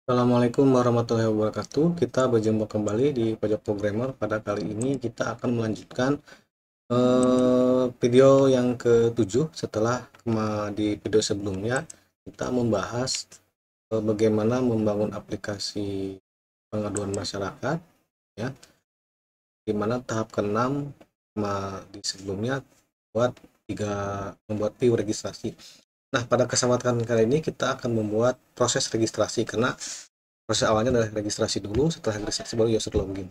Assalamualaikum warahmatullahi wabarakatuh. Kita berjumpa kembali di Pojok Programmer. Pada kali ini kita akan melanjutkan eh, video yang ketujuh setelah di video sebelumnya kita membahas eh, bagaimana membangun aplikasi pengaduan masyarakat ya. Di mana tahap keenam di sebelumnya buat tiga membuat view registrasi. Nah, pada kesempatan kali ini kita akan membuat proses registrasi karena proses awalnya adalah registrasi dulu, setelah registrasi baru user login.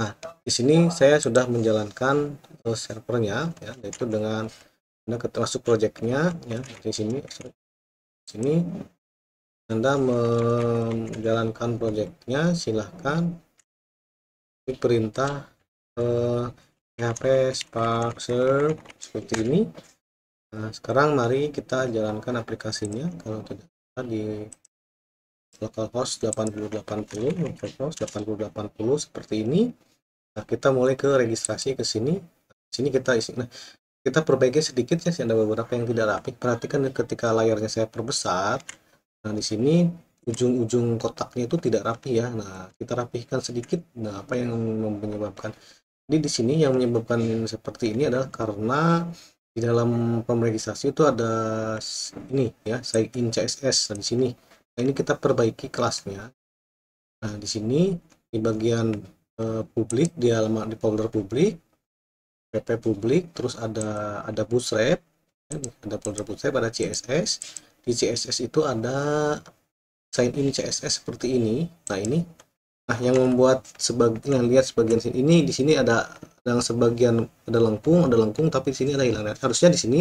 Nah, di sini saya sudah menjalankan eh, servernya ya, yaitu dengan Anda masuk projectnya ya di sini di sini Anda menjalankan projectnya silahkan klik perintah eh, PHP Spark Serve seperti ini Nah, sekarang mari kita jalankan aplikasinya. Kalau tidak di localhost 8080, localhost 8080 seperti ini. Nah, kita mulai ke registrasi ke sini. Nah, sini kita isi. Nah, kita perbaiki sedikit ya, ada beberapa yang tidak rapi. Perhatikan ya, ketika layarnya saya perbesar. Nah, di sini ujung-ujung kotaknya itu tidak rapi ya. Nah, kita rapihkan sedikit. Nah, apa yang menyebabkan? Jadi di sini yang menyebabkan seperti ini adalah karena di dalam form itu ada ini ya sign CSS nah, di sini nah, ini kita perbaiki kelasnya nah di sini di bagian eh, publik di alamat di folder publik pp publik terus ada ada bootstrap ya, ada folder bootstrap ada CSS di CSS itu ada sign in CSS seperti ini nah ini Nah, yang membuat sebagian yang lihat sebagian sini ini di sini ada yang sebagian ada lengkung, ada lengkung tapi di sini ada hilang. Nah, harusnya di sini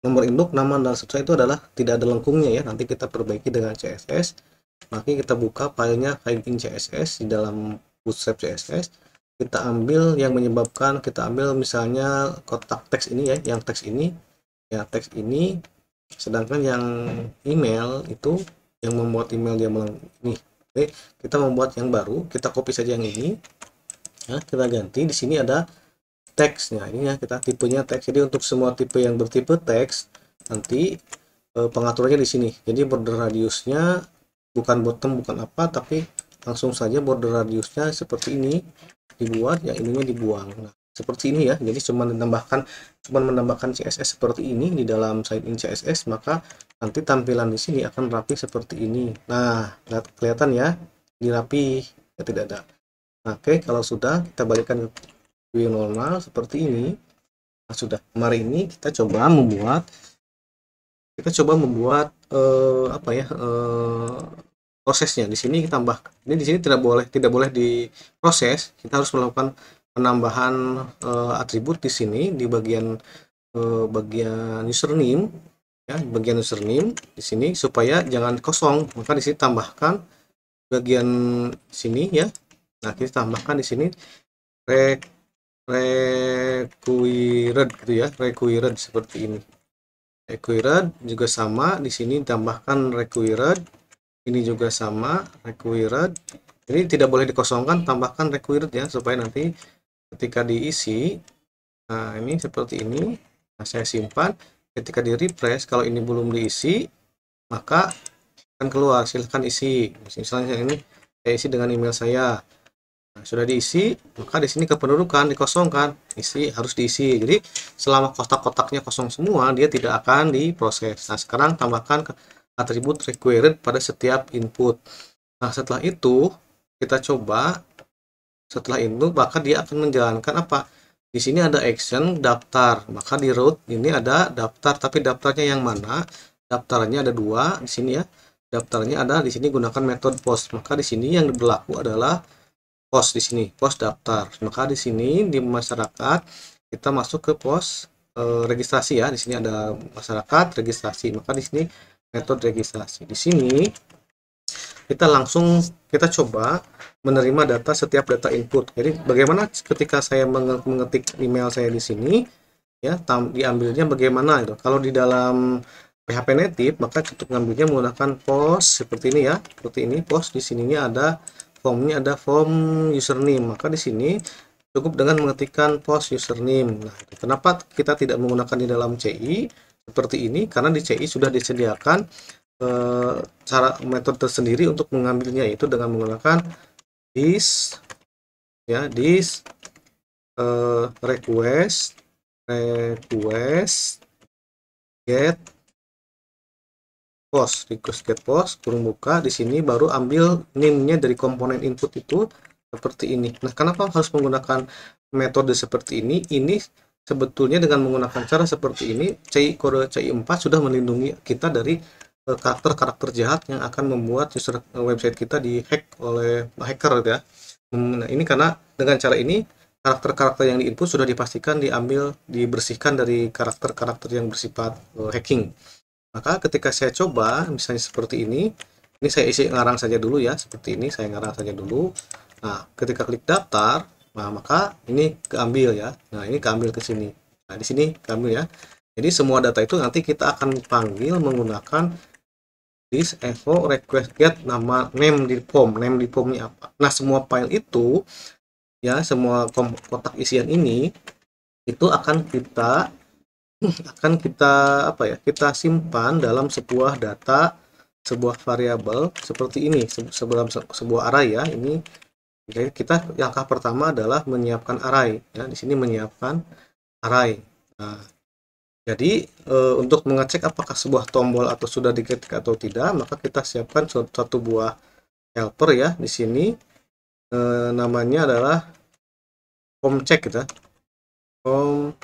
nomor induk, nama dan seterusnya itu adalah tidak ada lengkungnya ya. Nanti kita perbaiki dengan CSS. maka kita buka filenya finding CSS di dalam bootstrap CSS. Kita ambil yang menyebabkan kita ambil misalnya kotak teks ini ya, yang teks ini ya teks ini sedangkan yang email itu yang membuat email dia melengkung nih Oke, kita membuat yang baru, kita copy saja yang ini. Nah, kita ganti di sini ada teksnya. Ini ya kita tipenya teks. Jadi untuk semua tipe yang bertipe teks nanti eh, pengaturannya di sini. Jadi border radiusnya bukan bottom bukan apa tapi langsung saja border radiusnya seperti ini dibuat yang ininya dibuang. Nah, seperti ini ya jadi cuma menambahkan cuma menambahkan CSS seperti ini di dalam side in CSS maka nanti tampilan di sini akan rapi seperti ini nah kelihatan ya dirapi ya tidak ada oke kalau sudah kita balikkan ke view normal seperti ini nah, sudah kemarin ini kita coba membuat kita coba membuat eh, apa ya eh, prosesnya di sini kita tambah ini di sini tidak boleh tidak boleh diproses kita harus melakukan penambahan uh, atribut di sini di bagian uh, bagian username ya bagian username di sini supaya jangan kosong maka di sini tambahkan bagian sini ya nah kita tambahkan di sini re required gitu ya required seperti ini required juga sama di sini tambahkan required ini juga sama required ini tidak boleh dikosongkan tambahkan required ya supaya nanti ketika diisi nah ini seperti ini nah, saya simpan ketika di refresh kalau ini belum diisi maka akan keluar silahkan isi misalnya ini saya isi dengan email saya nah, sudah diisi maka di sini kependudukan dikosongkan isi harus diisi jadi selama kotak-kotaknya kosong semua dia tidak akan diproses nah sekarang tambahkan atribut required pada setiap input nah setelah itu kita coba setelah itu maka dia akan menjalankan apa di sini ada action daftar maka di root ini ada daftar tapi daftarnya yang mana daftarnya ada dua di sini ya daftarnya ada di sini gunakan metode post maka di sini yang berlaku adalah post di sini post daftar maka di sini di masyarakat kita masuk ke post e, registrasi ya di sini ada masyarakat registrasi maka di sini metode registrasi di sini kita langsung kita coba menerima data setiap data input. Jadi bagaimana ketika saya mengetik email saya di sini, ya diambilnya bagaimana itu? Kalau di dalam PHP native maka untuk ngambilnya menggunakan post seperti ini ya, seperti ini post di sininya ada formnya ada form username. Maka di sini cukup dengan mengetikkan post username. Nah, kenapa kita tidak menggunakan di dalam CI seperti ini? Karena di CI sudah disediakan Eh, cara metode tersendiri untuk mengambilnya itu dengan menggunakan this ya this uh, request request get post request get post kurung buka di sini baru ambil name-nya dari komponen input itu seperti ini nah kenapa harus menggunakan metode seperti ini ini sebetulnya dengan menggunakan cara seperti ini CI kode CI4 sudah melindungi kita dari karakter-karakter jahat yang akan membuat user website kita dihack oleh hacker gitu ya. Hmm, nah, ini karena dengan cara ini karakter-karakter yang diinput sudah dipastikan diambil dibersihkan dari karakter-karakter yang bersifat uh, hacking. Maka ketika saya coba misalnya seperti ini, ini saya isi ngarang saja dulu ya, seperti ini saya ngarang saja dulu. Nah, ketika klik daftar, nah maka ini keambil ya. Nah, ini keambil ke sini. Nah, di sini keambil ya. Jadi semua data itu nanti kita akan panggil menggunakan is echo request get nama name di form name di formnya apa nah semua file itu ya semua kotak isian ini itu akan kita akan kita apa ya kita simpan dalam sebuah data sebuah variabel seperti ini sebelum sebuah array ya ini jadi kita langkah pertama adalah menyiapkan array ya di sini menyiapkan array nah, jadi e, untuk mengecek apakah sebuah tombol atau sudah diketik atau tidak, maka kita siapkan satu buah helper ya di sini e, namanya adalah home check kita. Home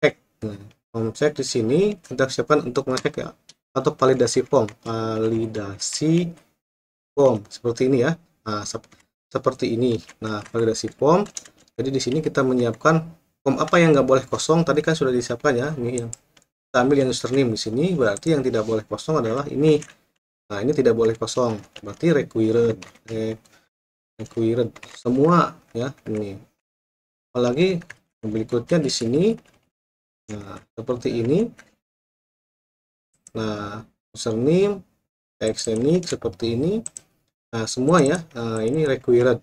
check. Nah, home check di sini kita siapkan untuk mengecek ya atau validasi form. Validasi form seperti ini ya. Nah, sep seperti ini. Nah, validasi form. Jadi di sini kita menyiapkan form apa yang nggak boleh kosong tadi kan sudah disiapkan ya ini yang kita ambil yang username di sini berarti yang tidak boleh kosong adalah ini nah ini tidak boleh kosong berarti required eh, required semua ya ini apalagi berikutnya di sini nah seperti ini nah username extending seperti ini nah semua ya nah, ini required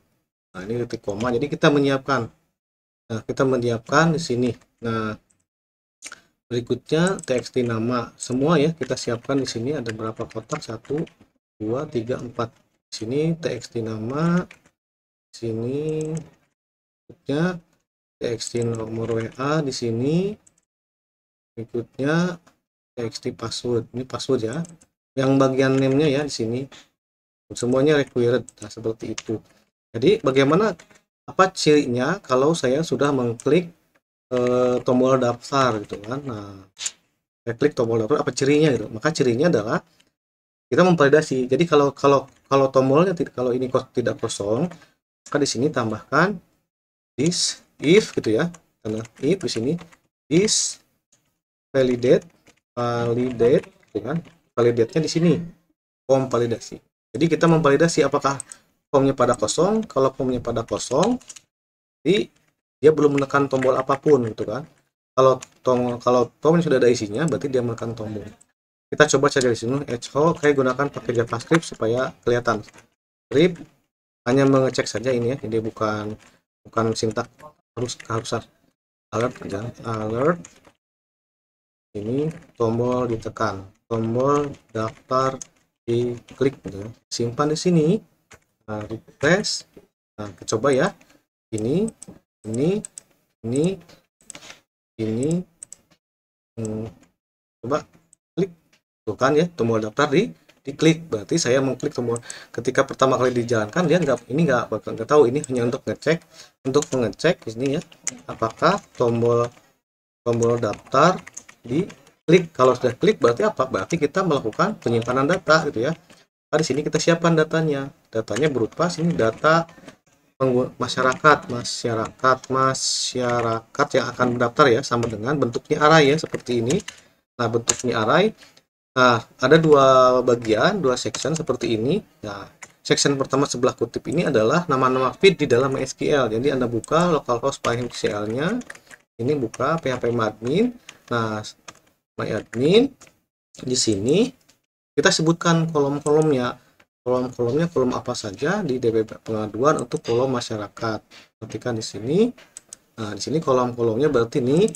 nah ini titik koma jadi kita menyiapkan Nah, kita menyiapkan di sini. Nah, berikutnya txt nama. Semua ya kita siapkan di sini ada berapa kotak? 1 2 3 4. Di sini txt nama. Di sini berikutnya txt nomor WA di sini. Berikutnya txt password. Ini password ya. Yang bagian name-nya ya di sini. Semuanya required. Nah, seperti itu. Jadi, bagaimana apa cirinya kalau saya sudah mengklik e, tombol daftar gitu kan nah saya klik tombol daftar apa cirinya gitu maka cirinya adalah kita memvalidasi jadi kalau kalau kalau tombolnya kalau ini tidak kosong maka di sini tambahkan this if gitu ya karena if di sini is validate validate gitu kan validate-nya di sini form validasi jadi kita memvalidasi apakah formnya pada kosong kalau formnya pada kosong di dia belum menekan tombol apapun gitu kan kalau tom kalau tombol sudah ada isinya berarti dia menekan tombol kita coba cari di sini echo kayak gunakan pakai javascript supaya kelihatan rib hanya mengecek saja ini ya jadi bukan bukan sintak harus keharusan alert aja alert ini tombol ditekan tombol daftar diklik gitu ya. simpan di sini uh, request nah, kita coba ya ini ini ini ini hmm, coba klik tuh kan ya tombol daftar di diklik berarti saya mengklik tombol ketika pertama kali dijalankan dia nggak ini nggak bakal nggak tahu ini hanya untuk ngecek untuk mengecek ini ya apakah tombol tombol daftar di klik kalau sudah klik berarti apa berarti kita melakukan penyimpanan data gitu ya maka ah, di sini kita siapkan datanya datanya berupa sini data masyarakat masyarakat masyarakat yang akan mendaftar ya sama dengan bentuknya array ya seperti ini nah bentuknya array nah ada dua bagian dua section seperti ini nah section pertama sebelah kutip ini adalah nama-nama feed di dalam MySQL jadi anda buka localhost PHPMQL nya ini buka admin nah myadmin di sini kita sebutkan kolom-kolomnya kolom-kolomnya kolom apa saja di DPP pengaduan untuk kolom masyarakat perhatikan di sini nah di sini kolom-kolomnya berarti ini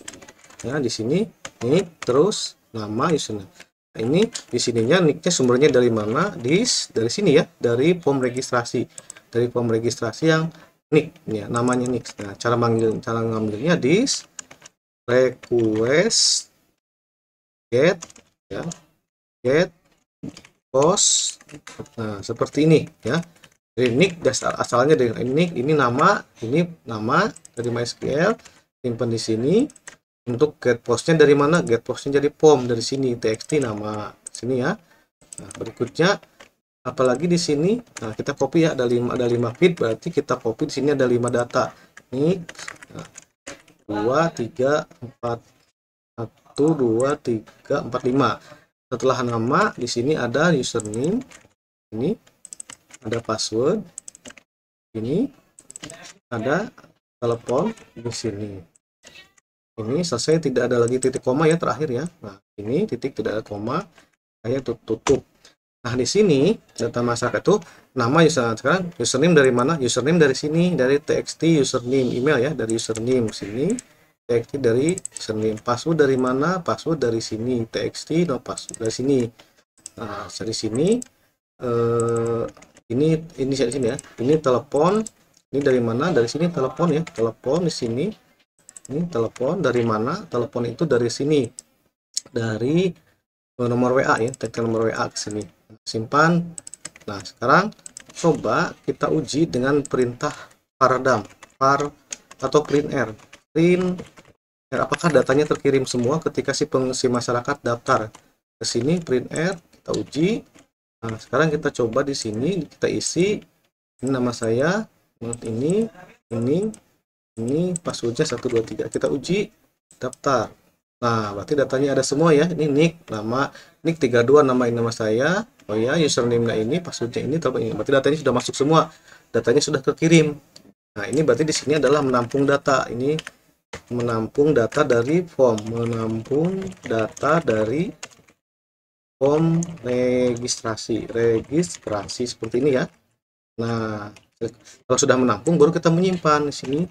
ya di sini ini terus nama username nah, ini di sininya nicknya sumbernya dari mana di dari sini ya dari form registrasi dari form registrasi yang nick ya namanya nick nah cara manggil cara ngambilnya di request get ya get post nah seperti ini ya ini dasar asalnya dengan ini ini nama ini nama dari mysql simpan di sini untuk get postnya dari mana get postnya jadi form dari sini txt nama sini ya nah, berikutnya apalagi di sini nah kita copy ya ada lima ada lima feed berarti kita copy di sini ada lima data Ini nah, dua tiga empat satu dua tiga empat lima setelah nama di sini ada username ini ada password ini ada telepon di sini ini selesai tidak ada lagi titik koma ya terakhir ya nah ini titik tidak ada koma saya tutup nah di sini data masyarakat itu nama username sekarang username dari mana username dari sini dari txt username email ya dari username sini txt dari username password dari mana password dari sini txt no password dari sini nah dari sini eh, ini ini dari sini ya ini telepon ini dari mana dari sini telepon ya telepon di sini ini telepon dari mana telepon itu dari sini dari nomor WA ya tekan nomor WA ke sini simpan nah sekarang coba kita uji dengan perintah paradam par atau print r print apakah datanya terkirim semua ketika si pengisi masyarakat daftar ke sini print air kita uji nah, sekarang kita coba di sini kita isi ini nama saya menurut ini ini ini passwordnya 123 kita uji daftar nah berarti datanya ada semua ya ini nick nama nick 32 nama ini nama saya oh ya username nya ini passwordnya ini ini berarti datanya sudah masuk semua datanya sudah terkirim nah ini berarti di sini adalah menampung data ini menampung data dari form menampung data dari form registrasi registrasi seperti ini ya nah kalau sudah menampung baru kita menyimpan di sini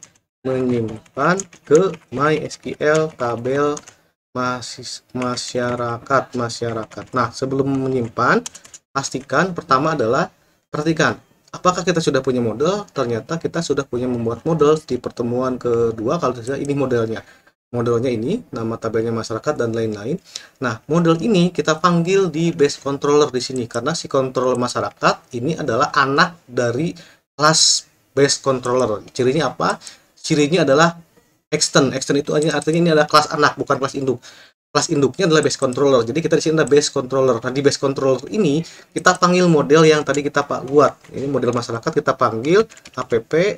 menyimpan ke MySQL tabel masyarakat masyarakat nah sebelum menyimpan pastikan pertama adalah perhatikan apakah kita sudah punya model? Ternyata kita sudah punya membuat model di pertemuan kedua kalau tidak ini modelnya. Modelnya ini, nama tabelnya masyarakat dan lain-lain. Nah, model ini kita panggil di base controller di sini karena si controller masyarakat ini adalah anak dari kelas base controller. Cirinya apa? Cirinya adalah extend. Extend itu artinya ini adalah kelas anak, bukan kelas induk kelas induknya adalah base controller. Jadi kita di sini ada base controller. Nah, di base controller ini kita panggil model yang tadi kita pak buat. Ini model masyarakat kita panggil app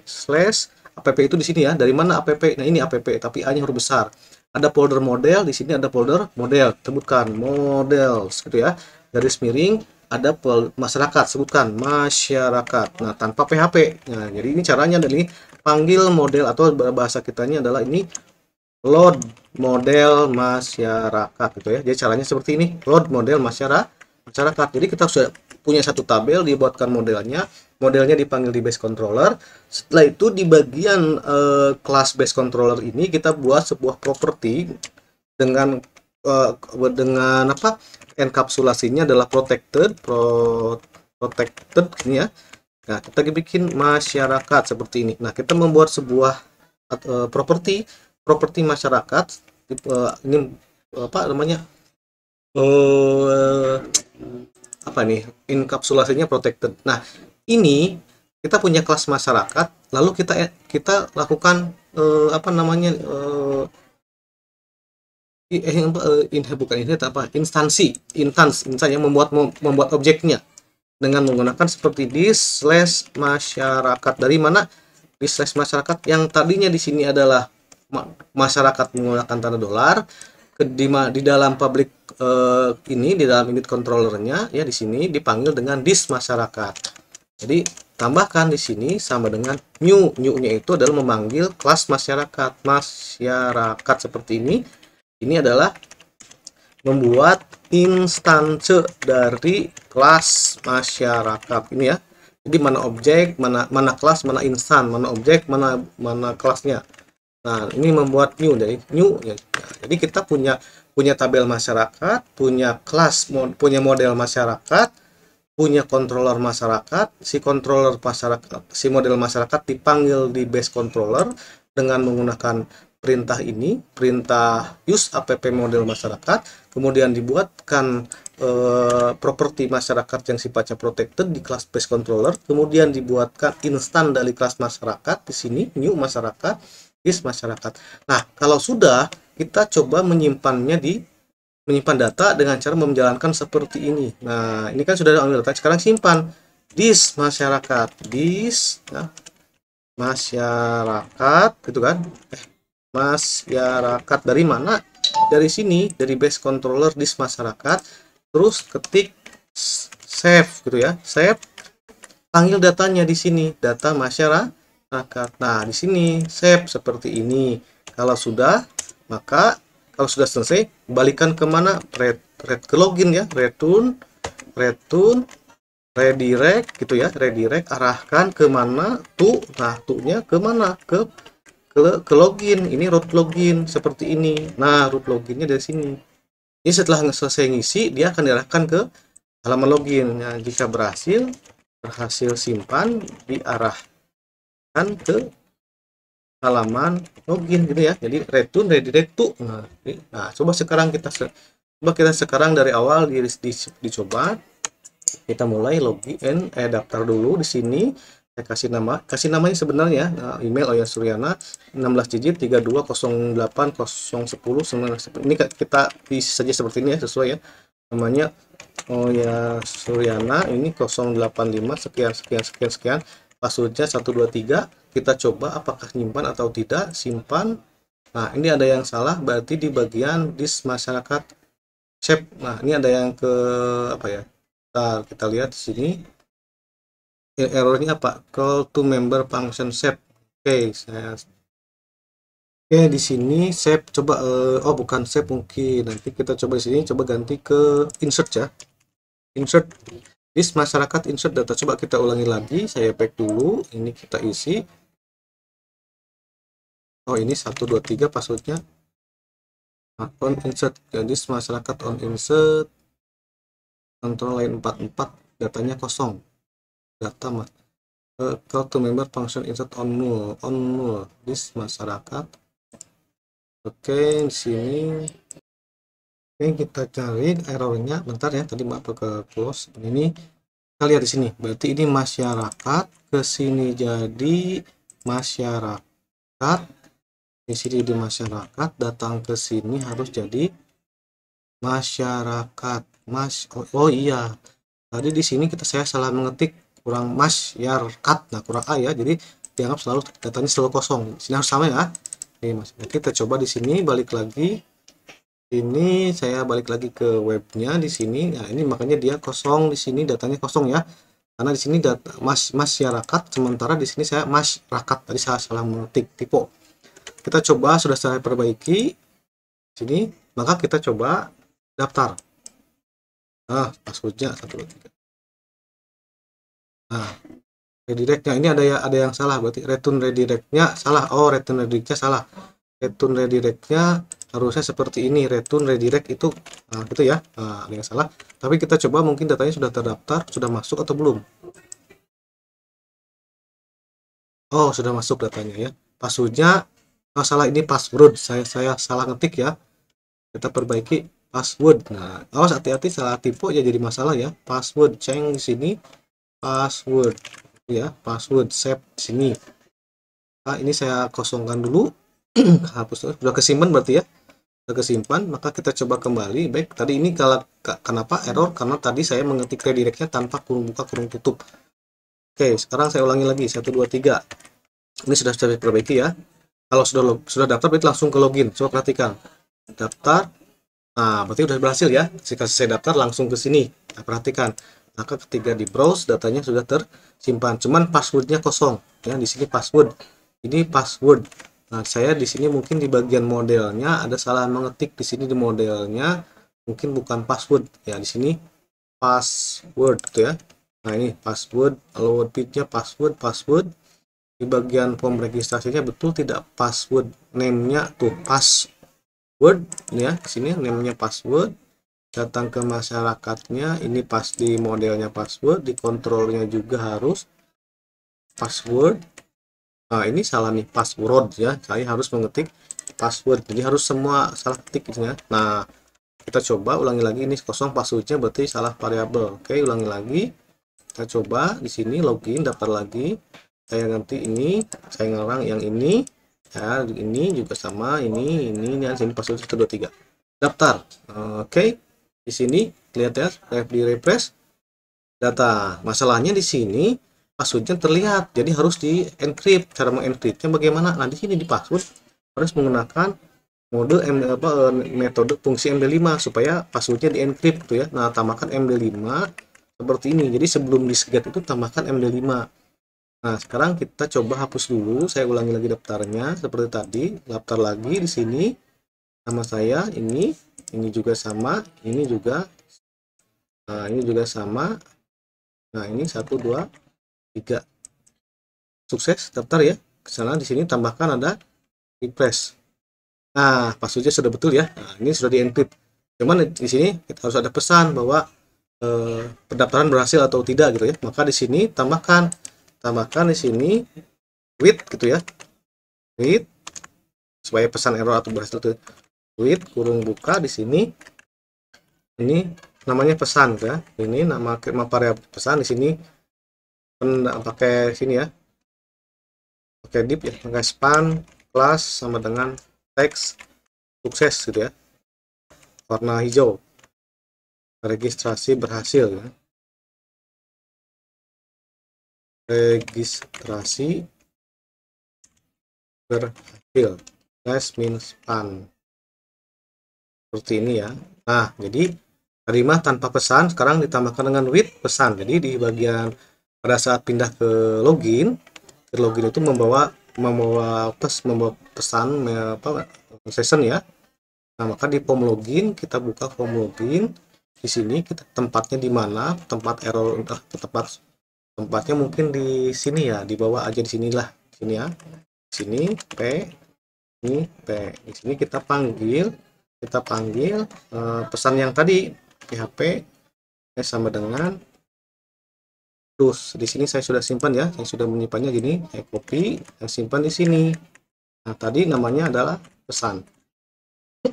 slash app itu di sini ya. Dari mana app? Nah, ini app tapi A-nya huruf besar. Ada folder model, di sini ada folder model. Sebutkan models, gitu ya. Garis miring ada masyarakat sebutkan masyarakat nah tanpa PHP nah jadi ini caranya ini panggil model atau bahasa kitanya adalah ini load model masyarakat gitu ya. Jadi caranya seperti ini, load model masyarakat. Jadi kita sudah punya satu tabel, dibuatkan modelnya, modelnya dipanggil di base controller. Setelah itu di bagian class eh, base controller ini kita buat sebuah property dengan uh, dengan apa? enkapsulasinya adalah protected, pro, protected ini ya. Nah, kita bikin masyarakat seperti ini. Nah, kita membuat sebuah uh, properti properti masyarakat tipe ini apa namanya eh, apa nih inkapsulasinya protected nah ini kita punya kelas masyarakat lalu kita kita lakukan eh, apa namanya eh, eh, eh bukan ini apa instansi instans instansi yang membuat membuat objeknya dengan menggunakan seperti di slash masyarakat dari mana di slash masyarakat yang tadinya di sini adalah masyarakat menggunakan tanda dolar di, di dalam public uh, ini di dalam unit controllernya ya di sini dipanggil dengan dis masyarakat jadi tambahkan di sini sama dengan new new nya itu adalah memanggil kelas masyarakat masyarakat seperti ini ini adalah membuat instance dari kelas masyarakat ini ya jadi mana objek mana mana kelas mana instan mana objek mana mana kelasnya Nah, ini membuat new dari new ya. Nah, jadi kita punya punya tabel masyarakat, punya kelas mod, punya model masyarakat, punya controller masyarakat. Si controller masyarakat, si model masyarakat dipanggil di base controller dengan menggunakan perintah ini, perintah use app model masyarakat, kemudian dibuatkan eh, properti masyarakat yang sifatnya protected di kelas base controller, kemudian dibuatkan instan dari kelas masyarakat di sini new masyarakat bis masyarakat. Nah, kalau sudah, kita coba menyimpannya di menyimpan data dengan cara menjalankan seperti ini. Nah, ini kan sudah ada data, sekarang simpan dis masyarakat, dis ya, masyarakat, gitu kan? Eh, masyarakat dari mana? Dari sini, dari base controller dis masyarakat. Terus ketik save gitu ya, save. Panggil datanya di sini, data masyarakat akar. Nah, di sini save seperti ini. Kalau sudah, maka kalau sudah selesai, balikan kemana? Red, red ke login ya, return, return, redirect gitu ya, redirect arahkan kemana? Tuh, nah tuhnya nya kemana? Ke, ke ke login. Ini root login seperti ini. Nah, root loginnya dari sini. Ini setelah selesai ngisi, dia akan diarahkan ke halaman login. Nah, jika berhasil, berhasil simpan, diarah kan ke halaman login gitu ya jadi return redirect to nah, nah coba sekarang kita coba kita sekarang dari awal di, di, dicoba kita mulai login eh daftar dulu di sini saya kasih nama kasih namanya sebenarnya nah, email Oya Suryana 16 digit 32080109 ini kita isi saja seperti ini ya sesuai ya namanya Oya Suryana ini 085 sekian sekian sekian sekian passwordnya 123 kita coba apakah nyimpan atau tidak simpan nah ini ada yang salah berarti di bagian dis masyarakat shape nah ini ada yang ke apa ya nah, kita lihat di sini eh, errornya apa call to member function shape oke okay, saya oke okay, di sini shape coba uh, oh bukan shape mungkin nanti kita coba di sini coba ganti ke insert ya insert list masyarakat insert data coba kita ulangi lagi saya pack dulu ini kita isi oh ini 123 passwordnya ah, on insert jadi masyarakat on insert kontrol lain 44 datanya kosong data mas uh, eh, call to member function insert on null on null list masyarakat oke okay, sini Oke, kita cari errornya. Bentar ya, tadi Mbak ke close. Ini kita lihat di sini. Berarti ini masyarakat ke sini jadi masyarakat di sini di masyarakat datang ke sini harus jadi masyarakat mas oh, oh iya tadi di sini kita saya salah mengetik kurang masyarakat nah kurang a ya jadi dianggap selalu datanya selalu kosong di sini harus sama ya ini mas kita coba di sini balik lagi ini saya balik lagi ke webnya di sini nah ini makanya dia kosong di sini datanya kosong ya karena di sini data mas masyarakat sementara di sini saya masyarakat tadi saya salah mengetik tipe kita coba sudah saya perbaiki sini maka kita coba daftar nah passwordnya satu tiga ah, nah redirectnya ini ada ya ada yang salah berarti return redirectnya salah oh return redirectnya salah return redirectnya harusnya seperti ini return redirect itu nah, gitu ya nah, ada yang salah tapi kita coba mungkin datanya sudah terdaftar sudah masuk atau belum oh sudah masuk datanya ya passwordnya oh, salah ini password saya saya salah ngetik ya kita perbaiki password nah awas hati-hati salah tipe ya jadi masalah ya password change di sini password gitu ya password save di sini nah, ini saya kosongkan dulu hapus sudah kesimpan berarti ya kesimpan maka kita coba kembali baik tadi ini kalau kenapa error karena tadi saya mengetik redirectnya tanpa kurung buka kurung tutup oke sekarang saya ulangi lagi 123 ini sudah saya perbaiki ya kalau sudah sudah daftar berarti langsung ke login coba perhatikan daftar nah berarti sudah berhasil ya jika saya daftar langsung ke sini nah, perhatikan maka ketika di browse datanya sudah tersimpan cuman passwordnya kosong ya di sini password ini password Nah, saya di sini mungkin di bagian modelnya ada salah mengetik di sini di modelnya mungkin bukan password ya di sini password gitu ya. Nah, ini password, lower pitch-nya password, password. Di bagian form registrasinya betul tidak password name-nya tuh password ya. Di sini name-nya password. Datang ke masyarakatnya, ini pas di modelnya password, di kontrolnya juga harus password nah, ini salah nih password ya saya harus mengetik password jadi harus semua salah ketik ya nah kita coba ulangi lagi ini kosong passwordnya berarti salah variabel oke ulangi lagi kita coba di sini login daftar lagi saya nanti ini saya ngerang yang ini ya ini juga sama ini ini ini sini password 123 daftar oke di sini lihat ya di refresh data masalahnya di sini passwordnya terlihat jadi harus di encrypt cara mengencryptnya bagaimana nah di sini di password harus menggunakan mode MD, apa, eh, metode fungsi MD5 supaya passwordnya di encrypt tuh gitu ya nah tambahkan MD5 seperti ini jadi sebelum di segit itu tambahkan MD5 nah sekarang kita coba hapus dulu saya ulangi lagi daftarnya seperti tadi daftar lagi di sini nama saya ini ini juga sama ini juga nah ini juga sama nah ini satu dua 3 sukses daftar ya kesalahan di sini tambahkan ada refresh nah passwordnya sudah betul ya nah, ini sudah di encrypt cuman di sini kita harus ada pesan bahwa eh, pendaftaran berhasil atau tidak gitu ya maka di sini tambahkan tambahkan di sini with gitu ya with supaya pesan error atau berhasil itu with kurung buka di sini ini namanya pesan gitu ya ini nama, nama variabel pesan di sini Nah, pakai sini ya pakai dip ya pakai span class sama dengan teks sukses gitu ya warna hijau registrasi berhasil ya. registrasi berhasil slash min span seperti ini ya nah jadi terima tanpa pesan sekarang ditambahkan dengan with pesan jadi di bagian pada saat pindah ke login ke login itu membawa membawa pes membawa pesan apa session ya nah maka di form login kita buka form login di sini kita tempatnya di mana tempat error entah tempat tempatnya mungkin di sini ya di bawah aja di sinilah sini ya sini p ini p di sini kita panggil kita panggil uh, pesan yang tadi php sama dengan terus di sini saya sudah simpan ya saya sudah menyimpannya gini saya copy saya simpan di sini nah tadi namanya adalah pesan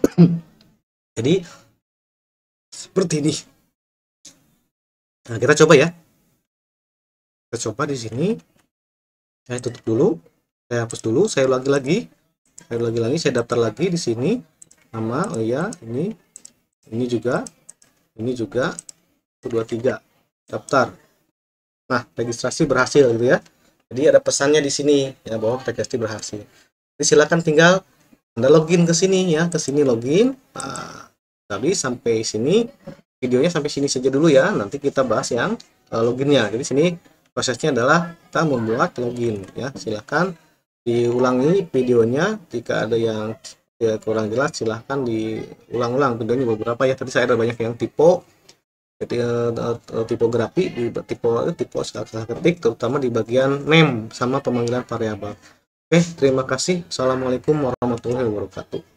jadi seperti ini nah kita coba ya kita coba di sini saya tutup dulu saya hapus dulu saya lagi lagi saya lagi lagi saya daftar lagi di sini nama oh ya ini ini juga ini juga dua tiga, daftar Nah, registrasi berhasil gitu ya. Jadi ada pesannya di sini ya bahwa registrasi berhasil. Jadi silakan tinggal Anda login ke sini ya, ke sini login. Nah, tadi sampai sini videonya sampai sini saja dulu ya. Nanti kita bahas yang uh, loginnya. Jadi sini prosesnya adalah kita membuat login ya. Silakan diulangi videonya jika ada yang ya, kurang jelas silahkan diulang-ulang videonya beberapa ya tadi saya ada banyak yang tipe ketika uh, eh, tipografi di tipe tipe akar ketik terutama di bagian name sama pemanggilan variabel. Oke, terima kasih. Assalamualaikum warahmatullahi wabarakatuh.